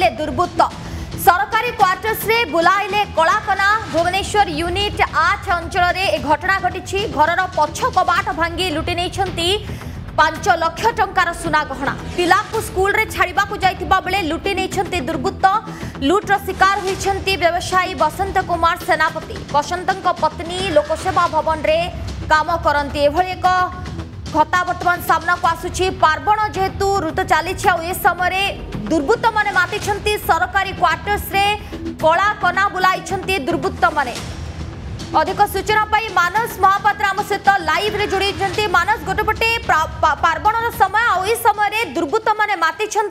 ବୁଲାଇଲେ ଦୁର୍ବୃତ୍ତ ସରକାରୀ କ୍ୱାର୍ଟର୍ସରେ ବୁଲାଇଲେ କଳାକନା ଭୁବନେଶ୍ୱର ୟୁନିଟ୍ ଆଠ ଅଞ୍ଚଳରେ ଏ ଘଟଣା ଘଟିଛି ଘରର ପଛ କବାଟ ଭାଙ୍ଗି ଲୁଟି ନେଇଛନ୍ତି ପାଞ୍ଚ ଲକ୍ଷ ଟଙ୍କାର ସୁନା ଗହଣା ପିଲାକୁ ସ୍କୁଲରେ ଛାଡ଼ିବାକୁ ଯାଇଥିବା ବେଳେ ଲୁଟି ନେଇଛନ୍ତି ଦୁର୍ବୃତ୍ତ ଲୁଟ୍ର ଶିକାର ହୋଇଛନ୍ତି ବ୍ୟବସାୟୀ ବସନ୍ତ କୁମାର ସେନାପତି ବସନ୍ତଙ୍କ ପତ୍ନୀ ଲୋକସେବା ଭବନରେ କାମ କରନ୍ତି ଏଭଳି ଏକ খতা বর্তমান সামনাকু আসুচি পার্বণ যেহেতু ঋতু চালিছে আউ এ সময়ে দুর্বৃত্ত মানে মাতিছেন সরকারি কোয়ার্টর্সরে কলা কনা বুলাইছেন দুর্বৃত্ত মানে অধিক সূচনা পাই মানস মহাপাত্র আম সহিত লাইভরে যোড়াইছেন মানস গোটে পটে পার্বণর সময় আউ এই সময়ে দুর্বৃত্ত মানে মাতিছেন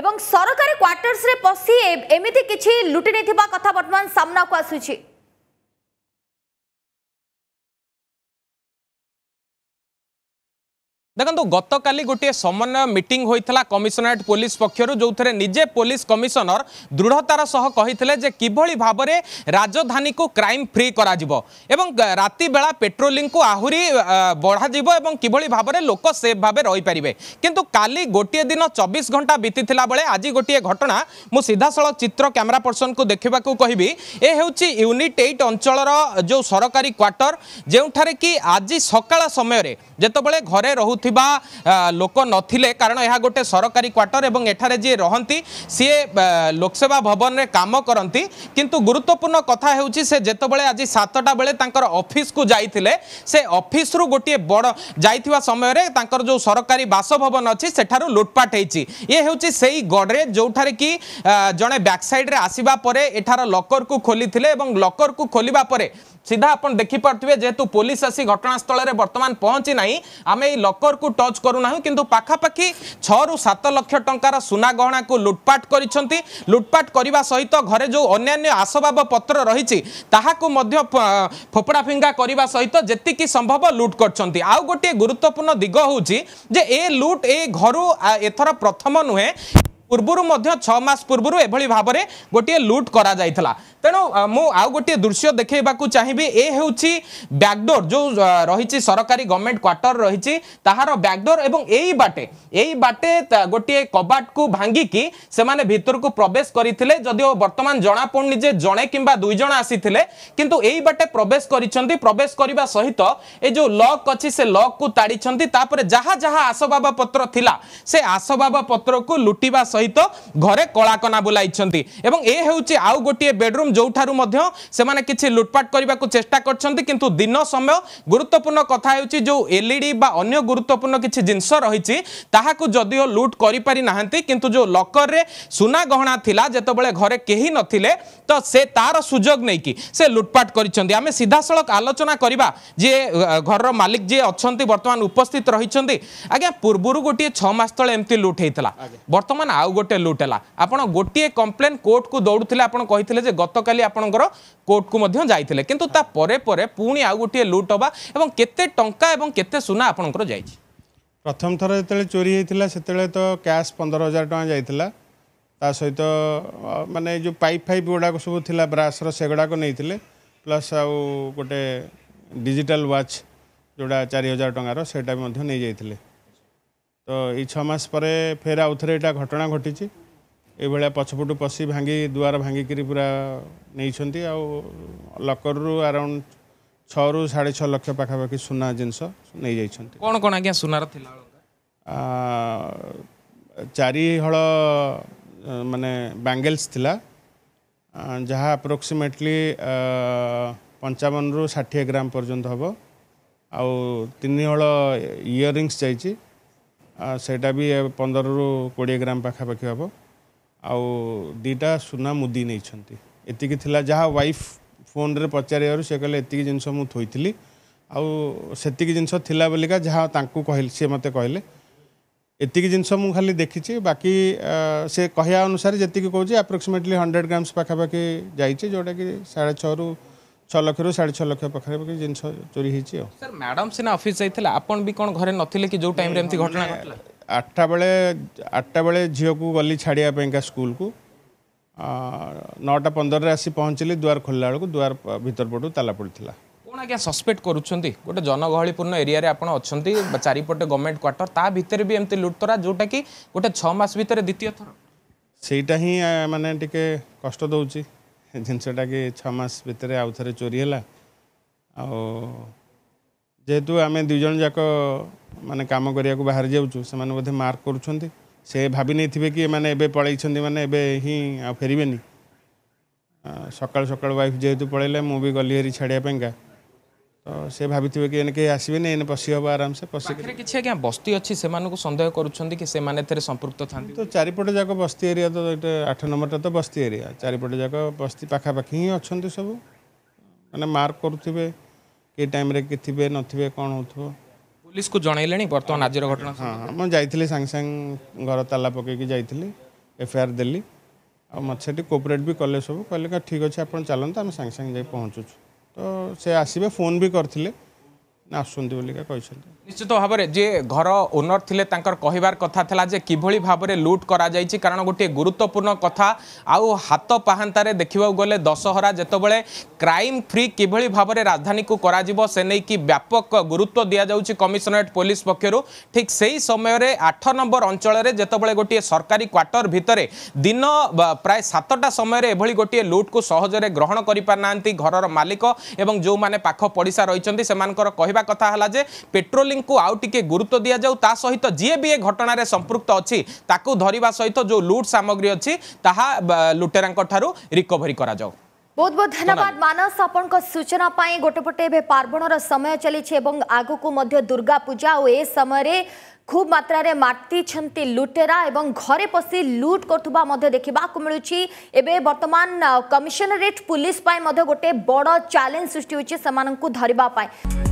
এবং সরকারি কোয়ার্টর্সরে পশি এমিতি কিছু লুটি নেই কথা বর্তমান সামনাকু আসুচি ଦେଖନ୍ତୁ ଗତକାଲି ଗୋଟିଏ ସମନ୍ୱୟ ମିଟିଂ ହୋଇଥିଲା କମିଶନରେଟ୍ ପୋଲିସ ପକ୍ଷରୁ ଯେଉଁଥିରେ ନିଜେ ପୋଲିସ କମିଶନର ଦୃଢ଼ତାର ସହ କହିଥିଲେ ଯେ କିଭଳି ଭାବରେ ରାଜଧାନୀକୁ କ୍ରାଇମ୍ ଫ୍ରି କରାଯିବ ଏବଂ ରାତି ବେଳା ପେଟ୍ରୋଲିଂକୁ ଆହୁରି ବଢ଼ାଯିବ ଏବଂ କିଭଳି ଭାବରେ ଲୋକ ସେଫ୍ ଭାବେ ରହିପାରିବେ କିନ୍ତୁ କାଲି ଗୋଟିଏ ଦିନ ଚବିଶ ଘଣ୍ଟା ବିତିଥିଲା ବେଳେ ଆଜି ଗୋଟିଏ ଘଟଣା ମୁଁ ସିଧାସଳଖ ଚିତ୍ର କ୍ୟାମେରା ପର୍ସନକୁ ଦେଖିବାକୁ କହିବି ଏ ହେଉଛି ୟୁନିଟ୍ ଏଇଟ୍ ଅଞ୍ଚଳର ଯେଉଁ ସରକାରୀ କ୍ୱାର୍ଟର ଯେଉଁଠାରେ କି ଆଜି ସକାଳ ସମୟରେ ଯେତେବେଳେ ଘରେ ରହୁଥିଲେ ରହୁଥିବା ଲୋକ ନଥିଲେ କାରଣ ଏହା ଗୋଟେ ସରକାରୀ କ୍ୱାର୍ଟର ଏବଂ ଏଠାରେ ଯିଏ ରହନ୍ତି ସିଏ ଲୋକସେବା ଭବନରେ କାମ କରନ୍ତି କିନ୍ତୁ ଗୁରୁତ୍ୱପୂର୍ଣ୍ଣ କଥା ହେଉଛି ସେ ଯେତେବେଳେ ଆଜି ସାତଟା ବେଳେ ତାଙ୍କର ଅଫିସକୁ ଯାଇଥିଲେ ସେ ଅଫିସରୁ ଗୋଟିଏ ବଡ଼ ଯାଇଥିବା ସମୟରେ ତାଙ୍କର ଯେଉଁ ସରକାରୀ ବାସଭବନ ଅଛି ସେଠାରୁ ଲୁଟପାଟ ହେଇଛି ଇଏ ହେଉଛି ସେଇ ଗଡ଼ରେଜ୍ ଯେଉଁଠାରେ କି ଜଣେ ବ୍ୟାକ୍ସାଇଡ଼୍ରେ ଆସିବା ପରେ ଏଠାର ଲକରକୁ ଖୋଲିଥିଲେ ଏବଂ ଲକରକୁ ଖୋଲିବା ପରେ ସିଧା ଆପଣ ଦେଖିପାରୁଥିବେ ଯେହେତୁ ପୋଲିସ ଆସି ଘଟଣାସ୍ଥଳରେ ବର୍ତ୍ତମାନ ପହଞ୍ଚି ନାହିଁ ଆମେ ଏଇ ଲକର ଉପରକୁ ଟଚ୍ କରୁନାହୁଁ କିନ୍ତୁ ପାଖାପାଖି ଛଅରୁ ସାତ ଲକ୍ଷ ଟଙ୍କାର ସୁନା ଗହଣାକୁ ଲୁଟ୍ପାଟ୍ କରିଛନ୍ତି ଲୁଟ୍ପାଟ୍ କରିବା ସହିତ ଘରେ ଯେଉଁ ଅନ୍ୟାନ୍ୟ ଆସବାବପତ୍ର ରହିଛି ତାହାକୁ ମଧ୍ୟ ଫୋପଡ଼ା ଫିଙ୍ଗା କରିବା ସହିତ ଯେତିକି ସମ୍ଭବ ଲୁଟ୍ କରିଛନ୍ତି ଆଉ ଗୋଟିଏ ଗୁରୁତ୍ୱପୂର୍ଣ୍ଣ ଦିଗ ହେଉଛି ଯେ ଏ ଲୁଟ୍ ଏ ଘରୁ ଏଥର ପ୍ରଥମ ନୁହେଁ ପୂର୍ବରୁ ମଧ୍ୟ ଛଅ ମାସ ପୂର୍ବରୁ ଏଭଳି ଭାବରେ ଗୋଟିଏ ଲୁଟ୍ କରାଯାଇଥିଲା ତେଣୁ ମୁଁ ଆଉ ଗୋଟିଏ ଦୃଶ୍ୟ ଦେଖାଇବାକୁ ଚାହିଁବି ଏ ହେଉଛି ବ୍ୟାକଡୋର ଯେଉଁ ରହିଛି ସରକାରୀ ଗଭର୍ଣ୍ଣମେଣ୍ଟ କ୍ୱାର୍ଟର ରହିଛି ତାହାର ବ୍ୟାକଡୋର ଏବଂ ଏଇ ବାଟେ ଏଇ ବାଟେ ଗୋଟିଏ କବାଟକୁ ଭାଙ୍ଗିକି ସେମାନେ ଭିତରକୁ ପ୍ରବେଶ କରିଥିଲେ ଯଦିଓ ବର୍ତ୍ତମାନ ଜଣାପଡ଼ୁନି ଯେ ଜଣେ କିମ୍ବା ଦୁଇ ଜଣ ଆସିଥିଲେ କିନ୍ତୁ ଏଇ ବାଟେ ପ୍ରବେଶ କରିଛନ୍ତି ପ୍ରବେଶ କରିବା ସହିତ ଏ ଯେଉଁ ଲକ୍ ଅଛି ସେ ଲକ୍କୁ ତାଡ଼ିଛନ୍ତି ତାପରେ ଯାହା ଯାହା ଆସବାବପତ୍ର ଥିଲା ସେ ଆସବାବପତ୍ରକୁ ଲୁଟିବା ସହିତ সহিত ঘরে কলাকনা বুলাইছন্তি এবং এ হচ্ছে আউ গোটিয়ে বেডরুম যোঠারু মধ্য সেমানে কিছু লুটপাট করিবাকু চেষ্টা করছন্তি কিন্তু দিন সময় গুরুত্বপূর্ণ কথা হচ্ছে যে এলইডি বা অন্য গুরুত্বপূর্ণ কিছু জিনিস রয়েছে তাহাকু যদিও লুট করিপারি নাহান্তি কিন্তু যে লকরে সুনা গহনা থিলা যেতবেলে ঘরে কেহি নথিলে তো সে তার সুযোগ নেইকি সে লুটপাট করিছন্তি আমি সিধাসলখ আলোচনা করিবা যে ঘরর মালিক যে অছন্তি বর্তমান উপস্থিত রহিছন্তি আজ্ঞা পূর্বরু গোটিয়ে ছ মাস তলে এমতি লুট হইতলা বর্তমান আউ আউ গোটে লুট হল আপনার গোটিয়ে কমপ্লেন কোর্টকু দৌড়ুলে আপনার কে যে গতকালি আপনার কোর্টকু যাই কিন্তু তাপরে পরে পুঁ আউ গোটিয়ে লুট হওয়া এবং কেতে টঙ্কা এবং কেতে সুনা আপনার যাই প্রথম থর যেত চোরি হয়েছিল সেতবে তো ক্যাশ পনেরো হাজার টাকা যাই ତା ସହିତ ମାନେ ଯେଉଁ ପାଇପ୍ ଫାଇପ୍ ଗୁଡ଼ାକ ସବୁ ଥିଲା ବ୍ରାସ୍ର ସେଗୁଡ଼ାକ ନେଇଥିଲେ ପ୍ଲସ୍ ଆଉ ଗୋଟେ ଡିଜିଟାଲ୍ ୱାଚ୍ ଯେଉଁଟା ଚାରି ହଜାର ଟଙ୍କାର ସେଇଟା ବି ମଧ୍ୟ ନେଇଯାଇଥିଲେ ତ ଏଇ ଛଅ ମାସ ପରେ ଫେର ଆଉ ଥରେ ଏଇଟା ଘଟଣା ଘଟିଛି ଏଇଭଳିଆ ପଛପଟୁ ପଶି ଭାଙ୍ଗି ଦୁଆର ଭାଙ୍ଗିକିରି ପୁରା ନେଇଛନ୍ତି ଆଉ ଲକର୍ରୁ ଆରାଉଣ୍ଡ ଛଅରୁ ସାଢ଼େ ଛଅ ଲକ୍ଷ ପାଖାପାଖି ସୁନା ଜିନିଷ ନେଇଯାଇଛନ୍ତି କ'ଣ କ'ଣ ଆଜ୍ଞା ସୁନାର ଥିଲା ଚାରି ହଳ ମାନେ ବାଙ୍ଗେଲ୍ସ ଥିଲା ଯାହା ଆପ୍ରୋକ୍ସିମେଟଲି ପଞ୍ଚାବନରୁ ଷାଠିଏ ଗ୍ରାମ ପର୍ଯ୍ୟନ୍ତ ହେବ ଆଉ ତିନି ହଳ ଇୟରିଙ୍ଗସ୍ ଯାଇଛି ସେଇଟା ବି ପନ୍ଦରରୁ କୋଡ଼ିଏ ଗ୍ରାମ ପାଖାପାଖି ହେବ ଆଉ ଦୁଇଟା ସୁନା ମୁଦି ନେଇଛନ୍ତି ଏତିକି ଥିଲା ଯାହା ୱାଇଫ୍ ଫୋନ୍ରେ ପଚାରିବାରୁ ସେ କହିଲେ ଏତିକି ଜିନିଷ ମୁଁ ଥୋଇଥିଲି ଆଉ ସେତିକି ଜିନିଷ ଥିଲା ବୋଲିକା ଯାହା ତାଙ୍କୁ କହିଲେ ସିଏ ମୋତେ କହିଲେ ଏତିକି ଜିନିଷ ମୁଁ ଖାଲି ଦେଖିଛି ବାକି ସେ କହିବା ଅନୁସାରେ ଯେତିକି କହୁଛି ଆପ୍ରୋକ୍ସିମେଟଲି ହଣ୍ଡ୍ରେଡ଼ ଗ୍ରାମ୍ସ ପାଖାପାଖି ଯାଇଛି ଯେଉଁଟାକି ସାଢ଼େ ଛଅରୁ ଛଅ ଲକ୍ଷରୁ ସାଢ଼େ ଛଅ ଲକ୍ଷ ପାଖାପାଖି ଜିନିଷ ଚୋରି ହେଇଛି ଆଉ ସାର୍ ମ୍ୟାଡ଼ାମ୍ ସିନା ଅଫିସ୍ ଯାଇଥିଲେ ଆପଣ ବି କ'ଣ ଘରେ ନଥିଲେ କି ଯେଉଁ ଟାଇମ୍ରେ ଏମିତି ଘଟଣା ଘଟିଲା ଆଠଟା ବେଳେ ଆଠଟା ବେଳେ ଝିଅକୁ ଗଲି ଛାଡ଼ିବା ପାଇଁକା ସ୍କୁଲକୁ ନଅଟା ପନ୍ଦରରେ ଆସି ପହଞ୍ଚିଲି ଦୁଆର ଖୋଲିଲା ବେଳକୁ ଦୁଆର ଭିତର ପଟୁ ତାଲା ପଡ଼ିଥିଲା କ'ଣ ଆଜ୍ଞା ସସ୍ପେକ୍ଟ କରୁଛନ୍ତି ଗୋଟେ ଜନଗହଳିପୂର୍ଣ୍ଣ ଏରିଆରେ ଆପଣ ଅଛନ୍ତି ଚାରିପଟେ ଗଭର୍ଣ୍ଣମେଣ୍ଟ କ୍ୱାର୍ଟର ତା ଭିତରେ ବି ଏମିତି ଲୁଟତରା ଯେଉଁଟାକି ଗୋଟେ ଛଅ ମାସ ଭିତରେ ଦ୍ୱିତୀୟ ଥର ସେଇଟା ହିଁ ମାନେ ଟିକେ କଷ୍ଟ ଦେଉଛି ଜିନିଷଟା କି ଛଅ ମାସ ଭିତରେ ଆଉ ଥରେ ଚୋରି ହେଲା ଆଉ ଯେହେତୁ ଆମେ ଦୁଇ ଜଣ ଯାକ ମାନେ କାମ କରିବାକୁ ବାହାରି ଯାଉଛୁ ସେମାନେ ବୋଧେ ମାର୍କ କରୁଛନ୍ତି ସେ ଭାବି ନେଇଥିବେ କି ଏମାନେ ଏବେ ପଳେଇଛନ୍ତି ମାନେ ଏବେ ହିଁ ଆଉ ଫେରିବେନି ସକାଳୁ ସକାଳୁ ୱାଇଫ୍ ଯେହେତୁ ପଳେଇଲେ ମୁଁ ବି ଗଲି ହେରି ଛାଡ଼ିବା ପାଇଁକା ସେ ଭାବିଥିବେ କି ଏନେ କେହି ଆସିବେନି ଏନେ ପଶି ହେବ ଆରାମସେ ପଶିକି କିଛି ଆଜ୍ଞା ବସ୍ତି ଅଛି ସେମାନଙ୍କୁ ସନ୍ଦେହ କରୁଛନ୍ତି କି ସେମାନେ ଏଥିରେ ସମ୍ପୃକ୍ତ ଥାନ୍ତି ତ ଚାରିପଟେ ଯାକ ବସ୍ତି ଏରିଆ ତ ଏଇଟା ଆଠ ନମ୍ବରଟା ତ ବସ୍ତି ଏରିଆ ଚାରିପଟେ ଯାକ ବସ୍ତି ପାଖାପାଖି ହିଁ ଅଛନ୍ତି ସବୁ ମାନେ ମାର୍କ କରୁଥିବେ କି ଟାଇମ୍ରେ କି ଥିବେ ନଥିବେ କ'ଣ ହେଉଥିବ ପୋଲିସକୁ ଜଣାଇଲେଣି ବର୍ତ୍ତମାନ ଆଜିର ଘଟଣା ହଁ ମୁଁ ଯାଇଥିଲି ସାଙ୍ଗେ ସାଙ୍ଗେ ଘର ତାଲା ପକାଇକି ଯାଇଥିଲି ଏଫଆଇଆର୍ ଦେଲି ଆଉ ମୋତେ ସେଠି କୋପରେଟ୍ ବି କଲେ ସବୁ କହିଲେ କା ଠିକ୍ ଅଛି ଆପଣ ଚାଲନ୍ତୁ ଆମେ ସାଙ୍ଗେ ସାଙ୍ଗେ ଯାଇ ପହଞ୍ଚୁଛୁ তো ସେ ଆସିବେ ଫୋନ୍ ବି କରିଥିଲେ ଆସୁଛନ୍ତି ବୋଲିକା କହିଛନ୍ତି ନିଶ୍ଚିତ ଭାବରେ ଯିଏ ଘର ଓନର ଥିଲେ ତାଙ୍କର କହିବାର କଥା ଥିଲା ଯେ କିଭଳି ଭାବରେ ଲୁଟ୍ କରାଯାଇଛି କାରଣ ଗୋଟିଏ ଗୁରୁତ୍ୱପୂର୍ଣ୍ଣ କଥା ଆଉ ହାତ ପାହାନ୍ତାରେ ଦେଖିବାକୁ ଗଲେ ଦଶହରା ଯେତେବେଳେ କ୍ରାଇମ୍ ଫ୍ରି କିଭଳି ଭାବରେ ରାଜଧାନୀକୁ କରାଯିବ ସେ ନେଇକି ବ୍ୟାପକ ଗୁରୁତ୍ୱ ଦିଆଯାଉଛି କମିଶନରେଟ୍ ପୋଲିସ ପକ୍ଷରୁ ଠିକ୍ ସେହି ସମୟରେ ଆଠ ନମ୍ବର ଅଞ୍ଚଳରେ ଯେତେବେଳେ ଗୋଟିଏ ସରକାରୀ କ୍ୱାର୍ଟର ଭିତରେ ଦିନ ପ୍ରାୟ ସାତଟା ସମୟରେ ଏଭଳି ଗୋଟିଏ ଲୁଟ୍କୁ ସହଜରେ ଗ୍ରହଣ କରିପାରୁନାହାନ୍ତି ଘରର ମାଲିକ ଏବଂ ଯେଉଁମାନେ ପାଖ ପଡ଼ିଶା ରହିଛନ୍ତି ସେମାନଙ୍କର କହିବା କହିବା କଥା ହେଲା ଯେ ପେଟ୍ରୋଲିଂକୁ ଆଉ ଟିକେ ଗୁରୁତ୍ୱ ଦିଆଯାଉ ତା ସହିତ ଯିଏ ବି ଏ ଘଟଣାରେ ସମ୍ପୃକ୍ତ ଅଛି ତାକୁ ଧରିବା ସହିତ ଯେଉଁ ଲୁଟ୍ ସାମଗ୍ରୀ ଅଛି ତାହା ଲୁଟେରାଙ୍କଠାରୁ ରିକଭରି କରାଯାଉ ବହୁତ ବହୁତ ଧନ୍ୟବାଦ ମାନସ ଆପଣଙ୍କ ସୂଚନା ପାଇଁ ଗୋଟେ ପଟେ ଏବେ ପାର୍ବଣର ସମୟ ଚାଲିଛି ଏବଂ ଆଗକୁ ମଧ୍ୟ ଦୁର୍ଗା ପୂଜା ଓ ଏ ସମୟରେ খুব মাত্রায় মাতিছন্তি লুটেরা এবং ঘরে পশি লুট করুবা মধ্যে দেখিবাকু মিলুছি এবে বর্তমান কমিশনারেট পুলিশ পাই মধ্যে গোটে বড় চ্যালেঞ্জ সৃষ্টি হয়েছে সেমানকু ধরিবা পাই